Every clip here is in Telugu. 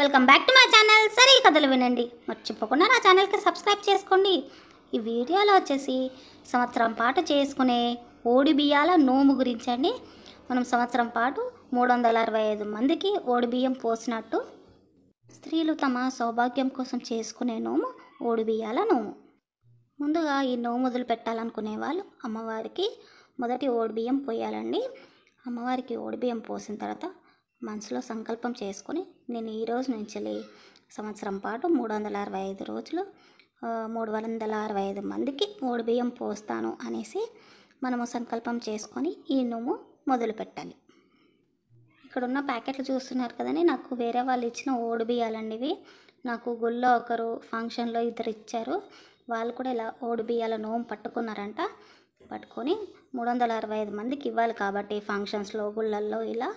welcome back to my channel సరే కథలు వినండి మర్చిపోకుండా నా ఛానల్కి సబ్స్క్రైబ్ చేసుకోండి ఈ వీడియోలో వచ్చేసి సంవత్సరం పాటు చేసుకునే ఓడి బియ్యాల నోము గురించి అండి మనం సంవత్సరం పాటు మూడు వందల అరవై ఐదు మందికి ఓడి బియ్యం పోసినట్టు స్త్రీలు తమ సౌభాగ్యం కోసం చేసుకునే నోము ఓడి బియ్యాల నోము ముందుగా ఈ నోము మొదలు పెట్టాలనుకునే వాళ్ళు అమ్మవారికి మొదటి ఓడి బియ్యం పోయాలండి అమ్మవారికి ఓడి బియ్యం పోసిన తర్వాత మనసులో సంకల్పం చేసుకొని నేను ఈ రోజు నుంచి సంవత్సరం పాటు మూడు వందల అరవై ఐదు రోజులు మూడు వందల అరవై ఐదు మందికి మూడు బియ్యం పోస్తాను అనేసి మనము సంకల్పం చేసుకొని ఈ నువ్వు మొదలు పెట్టాలి ఇక్కడున్న ప్యాకెట్లు చూస్తున్నారు కదండి నాకు వేరే వాళ్ళు ఇచ్చిన ఓడి బియ్యాలండి నాకు గుళ్ళో ఒకరు ఫంక్షన్లో ఇద్దరు ఇచ్చారు వాళ్ళు కూడా ఇలా ఓడి బియ్యాల నోము పట్టుకున్నారంట పట్టుకొని మూడు వందల అరవై ఐదు మందికి ఇవ్వాలి కాబట్టి ఫంక్షన్స్లో గుళ్ళల్లో ఇలా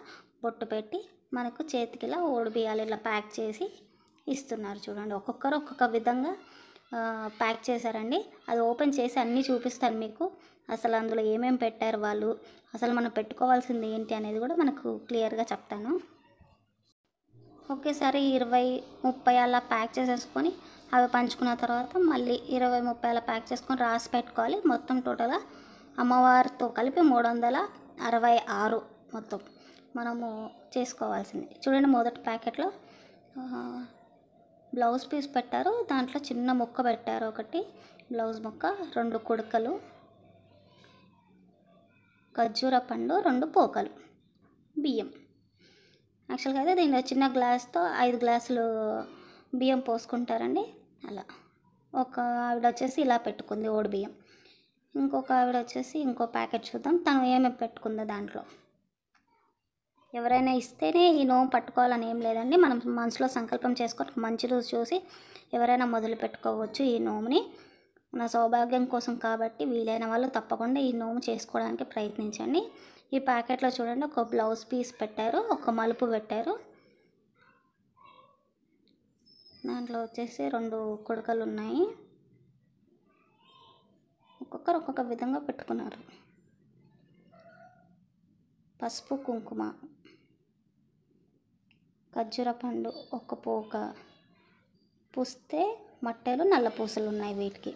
బొట్టు పెట్టి మనకు చేతికి ఇలా ఓడి బియ్యాలు ఇలా ప్యాక్ చేసి ఇస్తున్నారు చూడండి ఒక్కొక్కరు ఒక్కొక్క విధంగా ప్యాక్ చేశారండి అది ఓపెన్ చేసి అన్నీ చూపిస్తాను మీకు అసలు అందులో ఏమేమి పెట్టారు వాళ్ళు అసలు మనం పెట్టుకోవాల్సింది ఏంటి అనేది కూడా మనకు క్లియర్గా చెప్తాను ఒకేసారి ఇరవై ముప్పై అలా ప్యాక్ చేసేసుకొని అవి పంచుకున్న తర్వాత మళ్ళీ ఇరవై ముప్పై అలా ప్యాక్ చేసుకొని రాసి పెట్టుకోవాలి మొత్తం టోటల్గా అమ్మవారితో కలిపి మూడు వందల అరవై ఆరు మొత్తం మనము చేసుకోవాల్సింది చూడండి మొదటి ప్యాకెట్లో బ్లౌజ్ పీస్ పెట్టారు దాంట్లో చిన్న ముక్క పెట్టారు ఒకటి బ్లౌజ్ ముక్క రెండు కుడకలు ఖర్జూర పండు రెండు పోకలు బియ్యం యాక్చువల్గా అయితే దీనిలో చిన్న గ్లాస్తో ఐదు గ్లాసులు బియ్యం పోసుకుంటారండి అలా ఒక ఆవిడ వచ్చేసి ఇలా పెట్టుకుంది ఓడి బియ్యం ఇంకొక ఆవిడ వచ్చేసి ఇంకో ప్యాకెట్ చూద్దాం తను ఏమేమి పెట్టుకుందో దాంట్లో ఎవరైనా ఇస్తేనే ఈ నోము పట్టుకోవాలని ఏం లేదండి మనం మనసులో సంకల్పం చేసుకొని మంచి రోజు చూసి ఎవరైనా మొదలు పెట్టుకోవచ్చు ఈ నోముని మన సౌభాగ్యం కోసం కాబట్టి వీలైన వాళ్ళు తప్పకుండా ఈ నోము చేసుకోవడానికి ప్రయత్నించండి ఈ ప్యాకెట్లో చూడండి ఒక బ్లౌజ్ పీస్ పెట్టారు ఒక మలుపు పెట్టారు దాంట్లో వచ్చేసి రెండు కుడకలు ఉన్నాయి ఒక్కొక్కరు ఒక్కొక్క విధంగా పెట్టుకున్నారు పసుపు కుంకుమ ఖర్జూర పండు ఒక పోక పూస్తే మట్టలు నల్ల పూసలు ఉన్నాయి వీటికి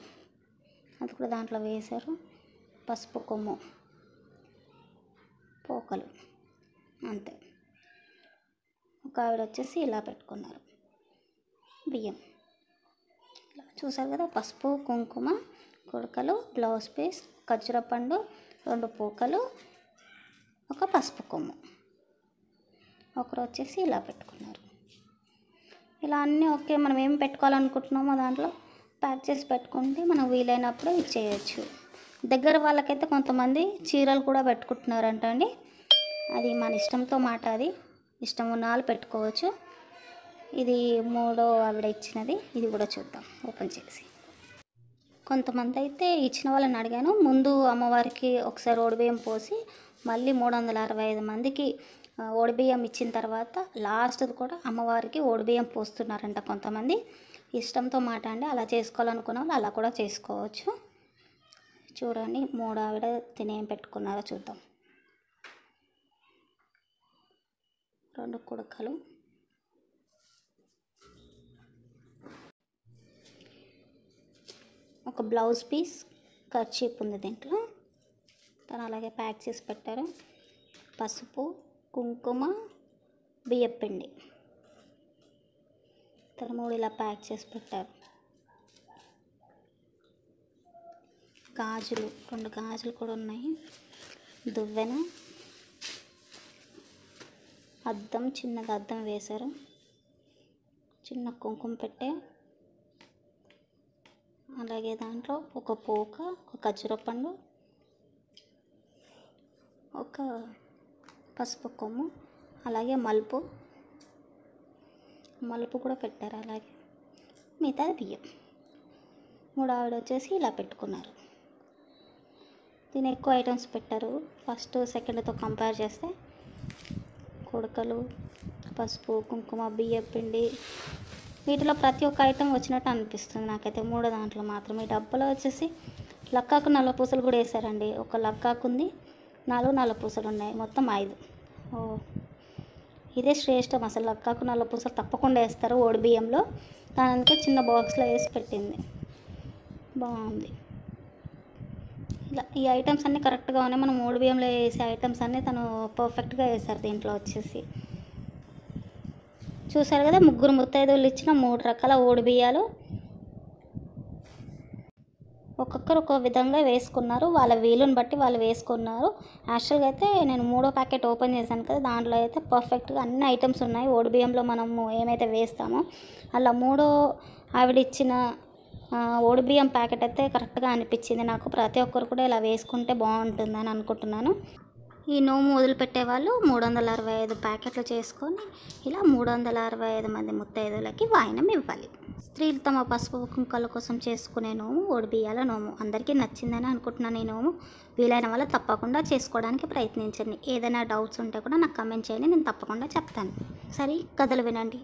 అది కూడా దాంట్లో వేశారు పసుపు కొమ్ము పోకలు అంతే ఒక ఆవిడ వచ్చేసి ఇలా పెట్టుకున్నారు బియ్యం చూసారు కదా పసుపు కుంకుమ కుడకలు బ్లౌజ్ పీస్ ఖర్జూర పండు రెండు పూకలు ఒక పసుపు కొమ్ము ఒకరు వచ్చేసి ఇలా పెట్టుకున్నారు ఇలా అన్నీ ఓకే మనం ఏం పెట్టుకోవాలనుకుంటున్నామో దాంట్లో ప్యాక్ చేసి పెట్టుకుంటే మనం వీలైనప్పుడు ఇది చేయొచ్చు దగ్గర వాళ్ళకైతే కొంతమంది చీరలు కూడా పెట్టుకుంటున్నారంట అండి అది మన ఇష్టంతో మాట అది ఇష్టం ఉన్న వాళ్ళు పెట్టుకోవచ్చు ఇది మూడో ఆవిడ ఇచ్చినది ఇది కూడా చూద్దాం ఓపెన్ చేసి కొంతమంది అయితే ఇచ్చిన వాళ్ళని అడిగాను ముందు అమ్మవారికి ఒకసారి ఓడిబియ్యం పోసి మళ్ళీ మూడు వందల అరవై ఐదు మందికి ఓడిబియ్యం ఇచ్చిన తర్వాత లాస్ట్ది కూడా అమ్మవారికి ఓడిబియ్యం పోస్తున్నారంట కొంతమంది ఇష్టంతో మాట అండి అలా చేసుకోవాలనుకున్న వాళ్ళు అలా కూడా చేసుకోవచ్చు చూడండి మూడు ఆవిడ తినేం పెట్టుకున్నారో చూద్దాం రెండు కుడకలు ఒక బ్లౌజ్ పీస్ కర్చీప్ ఉంది దీంట్లో మొత్తం అలాగే ప్యాక్ చేసి పెట్టారు పసుపు కుంకుమ బియ్యపిండి ఇతర మూడు ఇలా ప్యాక్ చేసి పెట్టారు గాజులు రెండు గాజులు కూడా ఉన్నాయి దువ్వెన అద్దం చిన్నగా అద్దం వేశారు చిన్న కుంకుమ పెట్టే అలాగే దాంట్లో ఒక పోక ఒక ఖర్జూర పండు ఒక పసుపు కొమ్ము అలాగే మలుపు మలుపు కూడా పెట్టారు అలాగే మిగతా బియ్యం మూడు ఆవిడ వచ్చేసి ఇలా పెట్టుకున్నారు దీని ఎక్కువ ఐటమ్స్ పెట్టారు ఫస్ట్ సెకండ్తో కంపేర్ చేస్తే కొడకలు పసుపు కుంకుమ బియ్యం పిండి వీటిలో ప్రతి ఒక్క ఐటమ్ వచ్చినట్టు అనిపిస్తుంది నాకైతే మూడో దాంట్లో మాత్రం ఈ డబ్బాలో వచ్చేసి లక్కాకు నల్ల పూసలు కూడా వేసారండి ఒక లక్కాకు ఉంది నాలుగు నల్ల పూసలు ఉన్నాయి మొత్తం ఐదు ఓ ఇదే శ్రేష్టం అసలు అక్కకు నల్ల పూసలు తప్పకుండా వేస్తారు ఓడి బియ్యంలో దానికి చిన్న బాక్స్లో వేసి పెట్టింది బాగుంది ఇలా ఈ ఐటమ్స్ అన్నీ కరెక్ట్గా ఉన్నాయి మనం ఓడి బియ్యంలో వేసే ఐటమ్స్ అన్నీ తను పర్ఫెక్ట్గా వేశారు దీంట్లో వచ్చేసి చూసారు కదా ముగ్గురు ముత్తైదువులు ఇచ్చిన మూడు రకాల ఓడి బియ్యాలు ఒక్కొక్కరు ఒక్కో విధంగా వేసుకున్నారు వాళ్ళ వీలుని బట్టి వాళ్ళు వేసుకున్నారు యాక్చువల్గా అయితే నేను మూడో ప్యాకెట్ ఓపెన్ చేశాను కదా దాంట్లో అయితే పర్ఫెక్ట్గా అన్ని ఐటమ్స్ ఉన్నాయి ఓడిబియ్యంలో మనము ఏమైతే వేస్తామో అలా మూడో ఆవిడ ఇచ్చిన ఓడిబియ్యం ప్యాకెట్ అయితే కరెక్ట్గా అనిపించింది నాకు ప్రతి ఒక్కరు కూడా ఇలా వేసుకుంటే బాగుంటుందని అనుకుంటున్నాను ఈ నోము వదిలిపెట్టే వాళ్ళు మూడు వందల అరవై ఐదు ప్యాకెట్లు చేసుకొని ఇలా మూడు వందల అరవై ఐదు మంది ముత్తైదులకి వాయినం ఇవ్వాలి స్త్రీలు తమ పసుపు కుంకాల కోసం చేసుకునే నోము ఓడిబియ్యాల నోము అందరికీ నచ్చిందని అనుకుంటున్నాను ఈ నోము వీలైన వల్ల తప్పకుండా చేసుకోవడానికి ప్రయత్నించండి ఏదైనా డౌట్స్ ఉంటే కూడా నాకు కమెంట్ చేయండి నేను తప్పకుండా చెప్తాను సరే కథలు వినండి